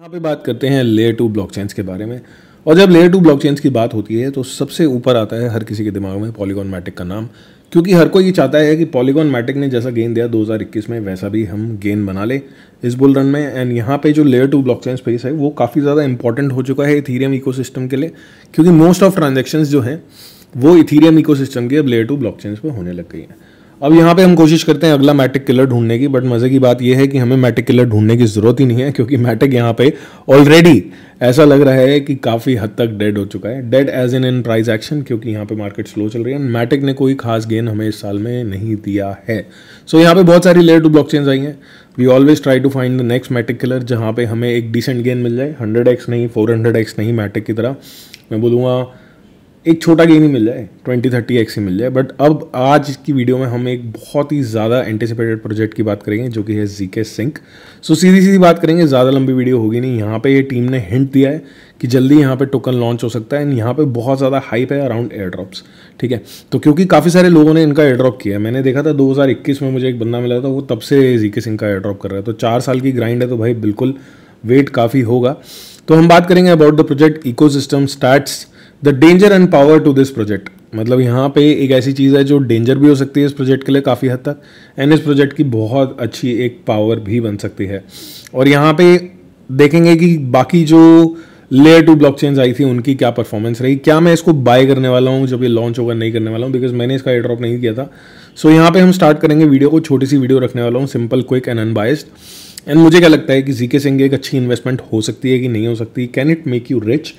यहाँ पे बात करते हैं लेयर टू ब्लॉकचेन्स के बारे में और जब लेयर टू ब्लॉकचेन्स की बात होती है तो सबसे ऊपर आता है हर किसी के दिमाग में पॉलीगॉन मैटिक का नाम क्योंकि हर कोई ये चाहता है कि पॉलीगॉन मैटिक ने जैसा गेन दिया 2021 में वैसा भी हम गेन बना ले इस बुल रन में एंड यहाँ पे जो लेयर टू ब्लॉकचेन स्पेस है वो काफ़ी ज़्यादा इंपॉर्टेंट हो चुका है इथीरियम इको के लिए क्योंकि मोस्ट ऑफ ट्रांजेक्शन जो हैं वो इथीरियम इको के अब लेयर टू ब्लॉकचेन्स पर होने लग गई हैं अब यहाँ पे हम कोशिश करते हैं अगला मैटिक किलर ढूंढने की बट मज़े की बात यह है कि हमें मैटिक किलर ढूंढने की ज़रूरत ही नहीं है क्योंकि मैटिक यहाँ पे ऑलरेडी ऐसा लग रहा है कि काफ़ी हद तक डेड हो चुका है dead as in in price action क्योंकि यहाँ पे मार्केट स्लो चल रही है मैटिक ने कोई खास गेन हमें इस साल में नहीं दिया है सो so, यहाँ पे बहुत सारी लेयर टू ब्लॉक आई हैं we always try to find the next Matic killer जहाँ पे हमें एक डिसेंट गेन मिल जाए हंड्रेड एक्स नहीं फोर हंड्रेड एक्स नहीं मैटिक की तरह मैं बोलूँगा एक छोटा गेम ही मिल जाए ट्वेंटी थर्टी एक्स ही मिल जाए बट अब आज की वीडियो में हम एक बहुत ही ज़्यादा एंटिसिपेटेड प्रोजेक्ट की बात करेंगे जो कि है जी के सिंक सो सीधी सीधी बात करेंगे ज़्यादा लंबी वीडियो होगी नहीं यहाँ पे ये टीम ने हिंट दिया है कि जल्दी यहाँ पे टोकन लॉन्च हो सकता है एंड यहाँ पे बहुत ज़्यादा हाइप है अराउंड एयर ड्रॉप्स ठीक है तो क्योंकि काफ़ी सारे लोगों ने इनका एयर ड्रॉप किया है मैंने देखा था 2021 में मुझे एक बंदा मिला था वो तब से जी के सिंह का एयर ड्रॉप कर रहा है तो चार साल की ग्राइंड है तो भाई बिल्कुल वेट काफ़ी होगा तो हम बात करेंगे about the project ecosystem starts the danger and power to this project मतलब यहाँ पे एक ऐसी चीज़ है जो डेंजर भी हो सकती है इस प्रोजेक्ट के लिए काफ़ी हद तक एंड इस प्रोजेक्ट की बहुत अच्छी एक पावर भी बन सकती है और यहाँ पे देखेंगे कि बाकी जो लेयर टू ब्लॉक चेंज आई थी उनकी क्या परफॉर्मेंस रही क्या मैं इसको बाय करने वाला हूँ जब ये लॉन्च होगा नहीं करने वाला हूँ बिकॉज मैंने इसका ड्रॉप नहीं किया था सो so, यहाँ पे हम स्टार्ट करेंगे वीडियो को छोटी सी वीडियो रखने वाला हूँ simple quick and unbiased and मुझे क्या लगता है कि जी के सिंह एक अच्छी इन्वेस्टमेंट हो सकती है कि नहीं हो सकती can it make you rich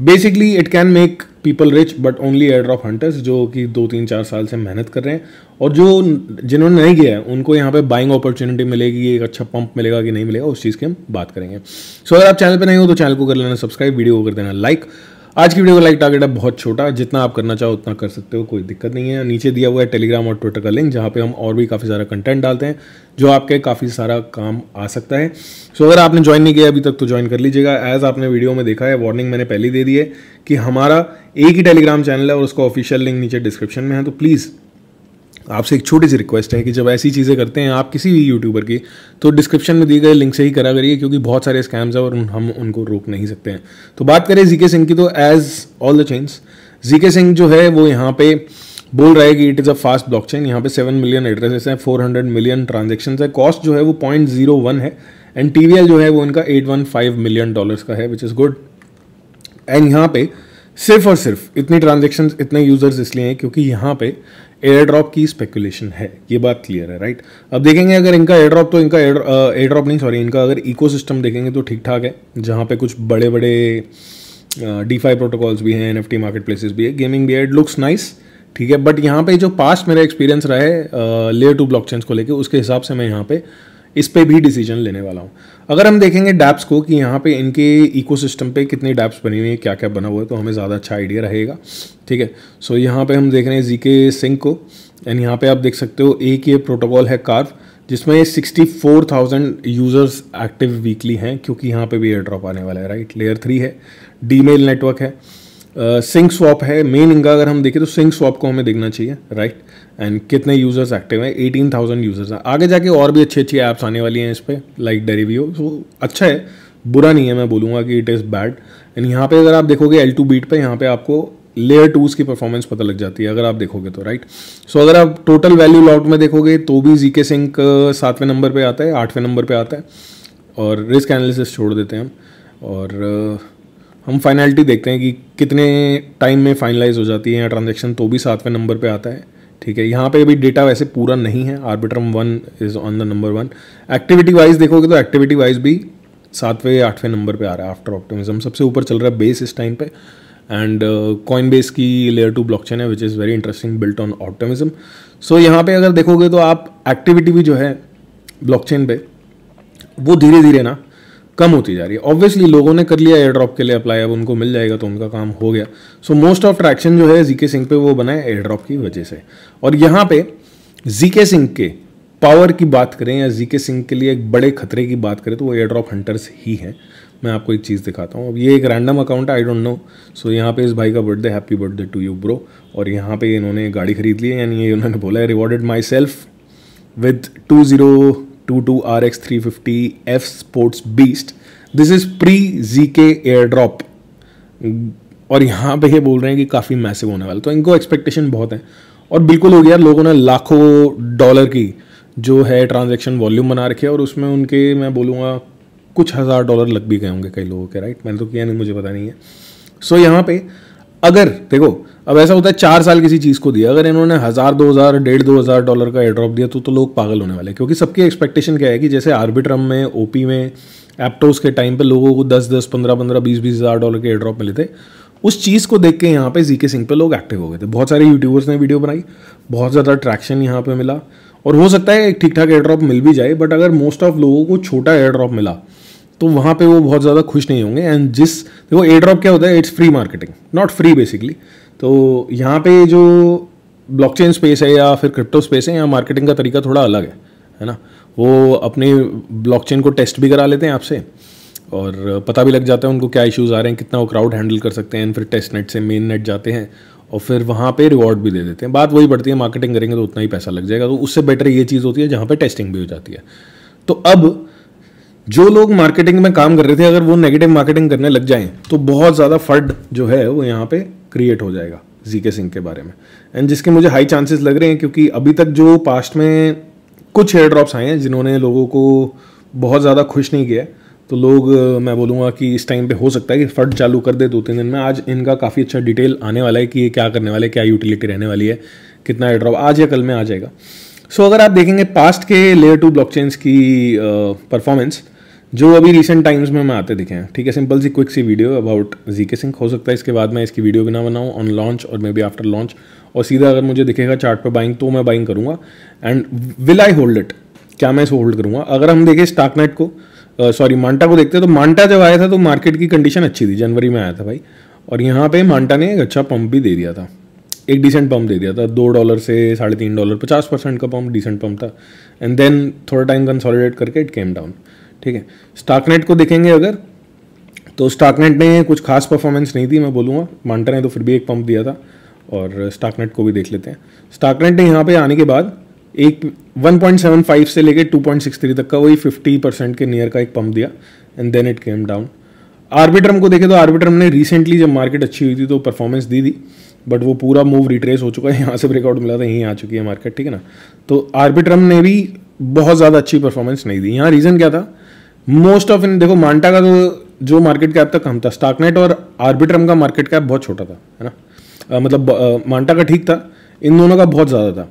basically it can make people rich but only airdrop hunters जो कि दो तीन चार साल से मेहनत कर रहे हैं और जो जिन्होंने नहीं किया है उनको यहाँ पे बाइंग अपॉर्चुनिटी मिलेगी एक अच्छा पंप मिलेगा कि नहीं मिलेगा उस चीज़ की हम बात करेंगे सो so, अगर आप चैनल पर नहीं हो तो चैनल को कर लेना सब्सक्राइब वीडियो को कर देना लाइक like, आज की वीडियो का लाइक टारगेट है बहुत छोटा जितना आप करना चाहो उतना कर सकते हो कोई दिक्कत नहीं है नीचे दिया हुआ है टेलीग्राम और ट्विटर का लिंक जहाँ पे हम और भी काफ़ी सारा कंटेंट डालते हैं जो आपके काफ़ी सारा काम आ सकता है सो अगर आपने ज्वाइन नहीं किया अभी तक तो ज्वाइन कर लीजिएगा एज आपने वीडियो में देखा है वार्निंग मैंने पहले दे दी है कि हमारा एक ही टेलीग्राम चैनल है और उसका ऑफिशियल लिंक नीचे डिस्क्रिप्शन में है तो प्लीज़ आपसे एक छोटी सी रिक्वेस्ट है कि जब ऐसी चीज़ें करते हैं आप किसी भी यूट्यूबर की तो डिस्क्रिप्शन में दिए गए लिंक से ही करा करिए क्योंकि बहुत सारे स्कैम्स हैं और हम उनको रोक नहीं सकते हैं तो बात करें जीके सिंह की तो as all the change ZKsync जो है वो यहाँ पे बोल रहा है कि it is a fast chain यहाँ पे सेवन मिलियन एड्रेसेस हैं फोर हंड्रेड मिलियन ट्रांजेक्शन है कॉस्ट जो है वो पॉइंट जीरो वन है एंड टी जो है वो इनका eight one five million dollars का है विच इज़ गुड एंड यहाँ पे सिर्फ और सिर्फ इतनी ट्रांजेक्शन इतने यूज़र्स इसलिए हैं क्योंकि यहाँ पे एयर ड्रॉप की स्पेकुलेशन है ये बात क्लियर है राइट अब देखेंगे अगर इनका एयर ड्रॉप तो इनका एयर ड्रॉप uh, नहीं सॉरी इनका अगर इको देखेंगे तो ठीक ठाक है जहाँ पे कुछ बड़े बड़े डी फाई प्रोटोकॉल्स भी हैं N F T marketplaces भी है गेमिंग भी है इट लुक्स नाइस ठीक है बट यहाँ पे जो पास्ट मेरा एक्सपीरियंस रहा है लेयर टू ब्लॉक को लेकर उसके हिसाब से मैं यहाँ पे इस पर भी डिसीजन लेने वाला हूँ अगर हम देखेंगे डैप्स को कि यहाँ पे इनके इकोसिस्टम पे कितने डैप्स बनी हुई हैं क्या क्या बना हुआ है तो हमें ज़्यादा अच्छा आइडिया रहेगा ठीक है सो so, यहाँ पे हम देख रहे हैं जी के सिंह को एंड यहाँ पे आप देख सकते हो एक ये प्रोटोकॉल है कार्व जिसमें sixty four thousand users active weekly हैं क्योंकि यहाँ पे भी एयर ड्रॉप आने वाला है राइट लेयर थ्री है डी नेटवर्क है सिंक uh, स्वॉप है मेन इनका अगर हम देखें तो सिंक स्वॉप को हमें देखना चाहिए राइट एंड कितने यूज़र्स एक्टिव हैं एटीन थाउजेंड यूज़र्स हैं आगे जाके और भी अच्छी अच्छी ऐप्स आने वाली हैं इस पर लाइक डेरिवियो सो अच्छा है बुरा नहीं है मैं बोलूँगा कि इट इज़ बैड एंड यहाँ पे अगर आप देखोगे एल टू बीट पर यहाँ पे आपको लेयर टूज़ की परफॉर्मेंस पता लग जाती है अगर आप देखोगे तो राइट सो अगर आप टोटल वैल्यू लॉट में देखोगे तो भी जी के सिंक सातवें नंबर पर आता है आठवें नंबर पर आता है और रिस्क एनालिसिस छोड़ देते हैं हम और हम फाइनलिटी देखते हैं कि कितने टाइम में फाइनलाइज हो जाती है ट्रांजेक्शन तो भी सातवें नंबर पे आता है ठीक है यहाँ पे अभी डेटा वैसे पूरा नहीं है Arbitrum one is on the number one activity wise देखोगे तो एक्टिविटी वाइज भी सातवें आठवें नंबर पे आ रहा है आफ्टर ऑप्टिमिज्म सबसे ऊपर चल रहा है बेस इस टाइम पे एंड कॉइन बेस की लेयर टू ब्लॉकचेन है which is very interesting built on Optimism so यहाँ पे अगर देखोगे तो आप एक्टिविटी भी जो है ब्लॉकचेन पे वो धीरे धीरे ना कम होती जा रही है ऑब्वियसली लोगों ने कर लिया एयर ड्रॉप के लिए अप्लाई अब उनको मिल जाएगा तो उनका काम हो गया सो मोस्ट ऑफ ट्रैक्शन जो है जीके सिंह पे वो बना है एयर ड्रॉप की वजह से और यहाँ पे जीके सिंह के पावर की बात करें या जीके सिंह के लिए एक बड़े खतरे की बात करें तो वो एयर ड्रॉप हंटर्स ही हैं मैं आपको एक चीज़ दिखाता हूँ अब ये एक रैंडम अकाउंट है आई डोंट नो सो यहाँ पे इस भाई का birthday happy birthday to you bro और यहाँ पे इन्होंने गाड़ी खरीद ली है यानी ये उन्होंने बोला है rewarded myself with two zero 22 RX 350 F Sports Beast this is pre ZK air drop और यहाँ पे ये बोल रहे हैं कि काफ़ी मैसिव होने वाला तो इनको एक्सपेक्टेशन बहुत है और बिल्कुल हो गया लोगों ने लाखों डॉलर की जो है ट्रांजेक्शन वॉल्यूम बना रखी है और उसमें उनके मैं बोलूँगा कुछ हज़ार डॉलर लग भी गए होंगे कई लोगों के राइट मैंने तो किया नहीं मुझे पता नहीं है सो so, यहाँ पे अगर देखो अब ऐसा होता है चार साल किसी चीज़ को दिया अगर इन्होंने हज़ार दो हज़ार डेढ़ दो हज़ार डॉलर का एड्रॉप दिया तो तो लोग पागल होने वाले हैं क्योंकि सबकी एक्सपेक्टेशन क्या है कि जैसे आर्बिट्रम में ओपी में एप्टोस के टाइम पे लोगों को दस दस पंद्रह पंद्रह बीस बीस हज़ार डॉलर के एड्रॉप मिले थे उस चीज़ को देख के यहाँ पे जी के सिंह पे लोग एक्टिव हो गए थे बहुत सारे यूट्यूबर्स ने वीडियो बनाई बहुत ज़्यादा ट्रैक्शन यहाँ पर मिला और हो सकता है एक ठीक ठाक एयर मिल भी जाए बट अगर मोस्ट ऑफ लोगों को छोटा एयर मिला तो वहाँ पे वो बहुत ज़्यादा खुश नहीं होंगे एंड जिस देखो एयर क्या होता है it's free marketing not free basically तो यहाँ पे जो ब्लॉकचेन स्पेस है या फिर क्रिप्टो स्पेस है यहाँ मार्केटिंग का तरीका थोड़ा अलग है है ना वो अपने ब्लॉकचेन को टेस्ट भी करा लेते हैं आपसे और पता भी लग जाता है उनको क्या इश्यूज़ आ रहे हैं कितना वो क्राउड हैंडल कर सकते हैं फिर टेस्ट नेट से मेन नेट जाते हैं और फिर वहाँ पे रिवॉर्ड भी दे देते हैं बात वही बढ़ती है मार्केटिंग करेंगे तो उतना ही पैसा लग जाएगा तो उससे बेटर ये चीज़ होती है जहाँ पर टेस्टिंग भी हो जाती है तो अब जो लोग मार्केटिंग में काम कर रहे थे अगर वो नेगेटिव मार्केटिंग करने लग जाएं तो बहुत ज़्यादा फंड जो है वो यहाँ पे क्रिएट हो जाएगा जी के सिंह के बारे में एंड जिसके मुझे हाई चांसेस लग रहे हैं क्योंकि अभी तक जो पास्ट में कुछ हेयर ड्रॉप्स आए हैं जिन्होंने लोगों को बहुत ज़्यादा खुश नहीं किया तो लोग मैं बोलूँगा कि इस टाइम पे हो सकता है कि फट चालू कर दे दो तीन दिन में आज इनका काफ़ी अच्छा डिटेल आने वाला है कि ये क्या करने वाले क्या यूटिलिटी रहने वाली है कितना हेयर ड्रॉप आज या कल में आ जाएगा सो so, अगर आप देखेंगे पास्ट के लेयर टू ब्लॉक की परफॉर्मेंस uh, जो अभी रिसेंट टाइम्स में हमें आते दिखे हैं ठीक है सिंपल सी क्विक सी video about ZKsync हो सकता है इसके बाद मैं इसकी वीडियो भी ना बनाऊँ ऑन लॉन्च और मे बी आफ्टर लॉन्च और सीधा अगर मुझे दिखेगा चार्ट पर बाइंग तो मैं बाइंग करूँगा and will I hold it क्या मैं इसको होल्ड करूँगा अगर हम देखें स्टाकनेट को सॉरी uh, मांटा को देखते हैं तो मांटा जब आया था तो मार्केट की कंडीशन अच्छी थी जनवरी में आया था भाई और यहाँ पे मांटा ने एक अच्छा पंप भी दे दिया था एक डिसेंट पंप दे दिया था दो डॉलर से साढ़े तीन डॉलर पचास परसेंट का पंप डिसेंट पंप था एंड देन थोड़ा टाइम कंसोलिडेट करके इट केम डाउन ठीक है स्टाकनेट को देखेंगे अगर तो स्टाकनेट ने कुछ खास परफॉर्मेंस नहीं दी मैं बोलूँगा मांटर ने तो फिर भी एक पंप दिया था और स्टाकनेट को भी देख लेते हैं स्टाकनेट ने यहाँ पे आने के बाद एक 1.75 से लेके 2.63 तक का वही 50 परसेंट के नियर का एक पंप दिया and then it came down Arbitrum को देखें तो आर्बिट्रम ने रिसेंटली जब मार्केट अच्छी हुई थी तो परफॉर्मेंस दी थी बट वो पूरा मूव रिट्रेस हो चुका है यहाँ से ब्रेकआउट मिला था यहीं आ चुकी है मार्केट ठीक है ना तो आर्बिट्रम ने भी बहुत ज़्यादा अच्छी परफॉर्मेंस नहीं दी यहाँ रीज़न क्या था मोस्ट ऑफ इन देखो मांटा का तो जो मार्केट कैप था कम था स्टाकनेट और आर्बिट्रम का मार्केट कैप बहुत छोटा था है ना आ, मतलब आ, मांटा का ठीक था इन दोनों का बहुत ज़्यादा था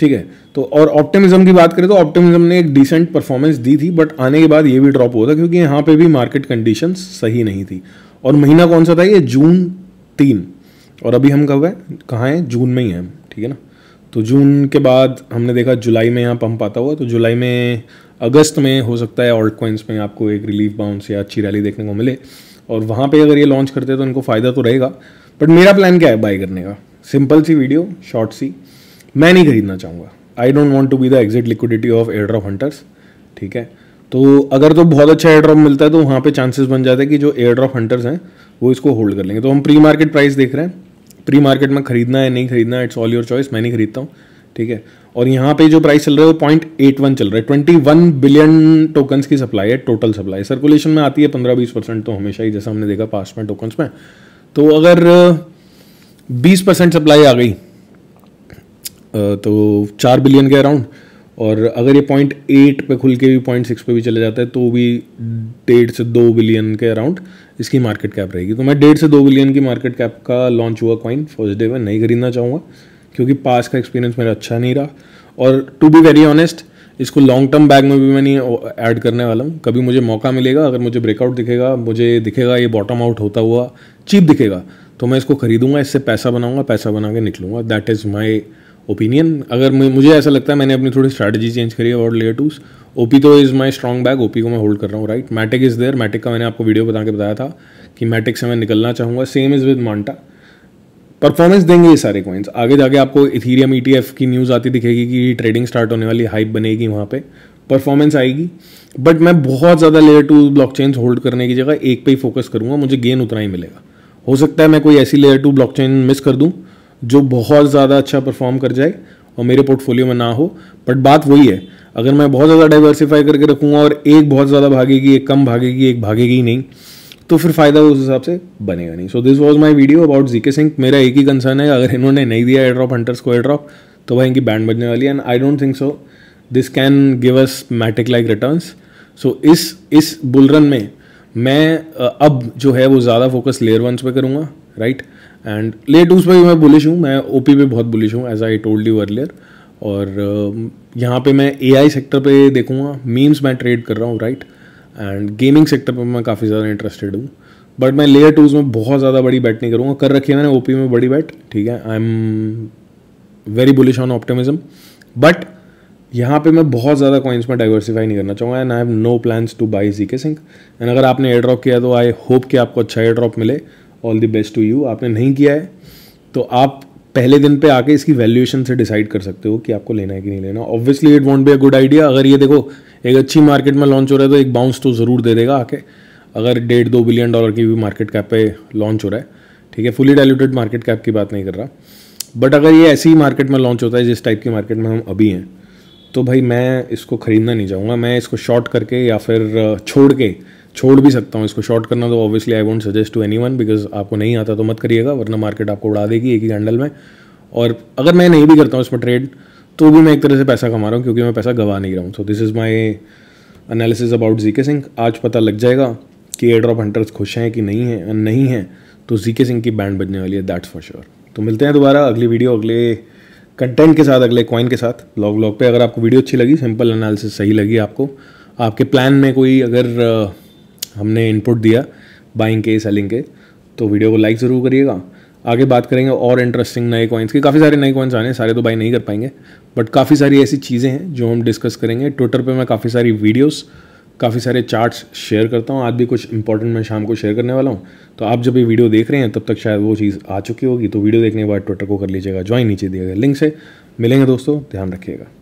ठीक है तो और ऑप्टिमिज्म की बात करें तो ऑप्टिमिज्म ने एक डिसेंट परफॉर्मेंस दी थी बट आने के बाद ये भी ड्रॉप हुआ था क्योंकि यहाँ पे भी मार्केट कंडीशन सही नहीं थी और महीना कौन सा था ये जून तीन और अभी हम कब है कहाँ हैं जून में ही हैं ठीक है ना तो जून के बाद हमने देखा जुलाई में यहाँ पंप आता हुआ तो जुलाई में अगस्त में हो सकता है ऑल्ट कोइंस में आपको एक रिलीफ बाउंस या अच्छी रैली देखने को मिले और वहाँ पर अगर ये लॉन्च करते हैं तो इनको फ़ायदा तो रहेगा बट मेरा प्लान क्या है बाय करने का सिंपल सी वीडियो शॉर्ट सी मैं नहीं खरीदना चाहूँगा I don't want to be the exit liquidity of airdrop hunters ठीक है तो अगर तो बहुत अच्छा एयर ड्रॉप मिलता है तो वहाँ पे चांसेस बन जाते हैं कि जो एयर ड्रॉप हंटर्स हैं वो इसको होल्ड कर लेंगे तो हम प्री मार्केट प्राइस देख रहे हैं प्री मार्केट में खरीदना है नहीं खरीदना इट्स ऑल योर चॉइस मैं नहीं खरीदता हूँ ठीक है और यहाँ पे जो प्राइस चल रहा है वो पॉइंट एट वन चल रहा है ट्वेंटी वन बिलियन टोकन्स की सप्लाई है टोटल सप्लाई सर्कुलेशन में आती है पंद्रह बीस परसेंट तो हमेशा ही जैसा हमने देखा पास्ट में टोकन्स में तो अगर uh, बीस परसेंट सप्लाई आ गई uh, तो चार बिलियन के अराउंड और अगर ये पॉइंट एट पर खुल के भी पॉइंट सिक्स पे भी चले जाता है तो भी डेढ़ से दो बिलियन के अराउंड इसकी मार्केट कैप रहेगी तो मैं डेढ़ से दो बिलियन की मार्केट कैप का लॉन्च हुआ कॉइन फर्स्ट डे में नहीं खरीदना चाहूँगा क्योंकि पास का एक्सपीरियंस मेरा अच्छा नहीं रहा और टू बी वेरी ऑनेस्ट इसको लॉन्ग टर्म बैग में भी मैं नहीं ऐड करने वाला हूँ कभी मुझे मौका मिलेगा अगर मुझे ब्रेकआउट दिखेगा मुझे दिखेगा ये बॉटम आउट होता हुआ चीप दिखेगा तो मैं इसको खरीदूंगा इससे पैसा बनाऊंगा पैसा बना के निकलूंगा दैट इज़ माई ओपिनियन अगर मुझे ऐसा लगता है मैंने अपनी थोड़ी स्ट्रैटेजी चेंज करी है और लेयर टूस ओपी तो is my strong bag OP को मैं होल्ड कर रहा हूँ right Matic is there Matic का मैंने आपको वीडियो बता के बताया था कि मैटिक से मैं निकलना चाहूँगा same is with Manta performance देंगे ये सारे कॉइन्स आगे जाके आपको इथीरियम ई e की न्यूज़ आती दिखेगी कि ट्रेडिंग स्टार्ट होने वाली हाइप बनेगी वहाँ पे परफॉर्मेंस आएगी बट मैं बहुत ज़्यादा लेयर टू ब्लॉक होल्ड करने की जगह एक पे ही फोकस करूँगा मुझे गेन उतना ही मिलेगा हो सकता है मैं कोई ऐसी लेयर टू ब्लॉकचेन मिस कर दूँ जो बहुत ज़्यादा अच्छा परफॉर्म कर जाए और मेरे पोर्टफोलियो में ना हो बट बात वही है अगर मैं बहुत ज़्यादा डाइवर्सिफाई करके रखूँगा और एक बहुत ज़्यादा भागेगी एक कम भागेगी एक भागेगी ही नहीं तो फिर फ़ायदा उस हिसाब से बनेगा नहीं so this was my video about ZKsync मेरा एक ही कंसर्न है अगर इन्होंने नहीं दिया एयर ड्रॉप हंटर्स को एयर ड्रॉप तो भाई इनकी बैंड बजने वाली and I don't think so this can give us Matic like return so इस इस बुलरन में मैं अब जो है वो ज़्यादा फोकस लेयर वंस पे करूँगा राइट एंड लेयर टूस पे भी मैं बुलिश हूँ मैं ओ पे बहुत बुलिश हूँ as I told you earlier और यहाँ पे मैं ए सेक्टर पे देखूँगा मीम्स मैं ट्रेड कर रहा हूँ right right? And gaming sector पर मैं काफ़ी ज़्यादा इंटरेस्टेड हूँ बट मैं लेयर टूज़ में बहुत ज़्यादा बड़ी बैट नहीं करूँगा कर रखी है मैंने ओपी में बड़ी बैट ठीक है I am very bullish on Optimism but यहाँ पे मैं बहुत ज़्यादा कॉइन्स में डाइवर्सिफाई नहीं करना चाहूँगा and I have no plans to buy ZKsync and अगर आपने एयर ड्रॉप किया तो आई होप कि आपको अच्छा एयर ड्रॉप मिले all the best to you आपने नहीं किया है तो आप पहले दिन पे आके इसकी वैल्यूएशन से डिसाइड कर सकते हो कि आपको लेना है कि नहीं लेना obviously it won't be a good idea अगर ये देखो एक अच्छी मार्केट में लॉन्च हो रहा है तो एक बाउंस तो ज़रूर दे देगा आके अगर डेढ़ दो बिलियन डॉलर की भी मार्केट कैप पे लॉन्च हो रहा है ठीक है फुली डायलूटेड मार्केट कैप की बात नहीं कर रहा बट अगर ये ऐसी ही मार्केट में लॉन्च होता है जिस टाइप की मार्केट में हम अभी हैं तो भाई मैं इसको ख़रीदना नहीं चाहूँगा मैं इसको शॉर्ट करके या फिर छोड़ के छोड़ भी सकता हूँ इसको शॉर्ट करना तो obviously I won't suggest to anyone because आपको नहीं आता तो मत करिएगा वरना मार्केट आपको उड़ा देगी एक ही हैंडल में और अगर मैं नहीं भी करता हूँ इसमें ट्रेड तो भी मैं एक तरह से पैसा कमा रहा हूँ क्योंकि मैं पैसा गवा नहीं रहा हूँ so this is my analysis about ZKsync आज पता लग जाएगा कि एयर ड्रॉप हंटर्स खुश हैं कि नहीं है नहीं हैं तो जी के सिंह की बैंड बजने वाली है दैट्स फॉर श्योर तो मिलते हैं दोबारा अगली वीडियो अगले कंटेंट के साथ अगले कॉइन के साथ ब्लॉग ब्लॉग पे अगर आपको वीडियो अच्छी लगी सिंपल एनालिसिस सही लगी आपको आपके प्लान में कोई अगर uh, हमने इनपुट दिया बाइंग के सेलिंग के तो वीडियो को लाइक ज़रूर करिएगा आगे बात करेंगे और इंटरेस्टिंग नए कॉइन्स की काफ़ी सारे नए कॉइन्स आने सारे तो बाई नहीं कर पाएंगे बट काफ़ी सारी ऐसी चीज़ें हैं जो हम डिस्कस करेंगे ट्विटर पर मैं काफ़ी सारी वीडियोस काफ़ी सारे चार्ट्स शेयर करता हूँ आज भी कुछ इंपॉर्टेंट मैं शाम को शेयर करने वाला हूँ तो आप जब ये वीडियो देख रहे हैं तब तक शायद वो चीज़ आ चुकी होगी तो वीडियो देखने के बाद ट्विटर को कर लीजिएगा ज्वाइन नीचे दिए गए लिंक से मिलेंगे दोस्तों ध्यान रखिएगा